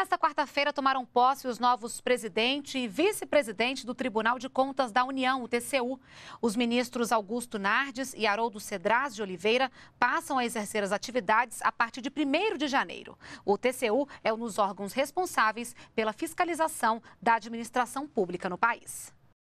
nesta quarta-feira tomaram posse os novos presidente e vice-presidente do Tribunal de Contas da União, o TCU. Os ministros Augusto Nardes e Haroldo Cedraz de Oliveira passam a exercer as atividades a partir de 1 de janeiro. O TCU é um dos órgãos responsáveis pela fiscalização da administração pública no país.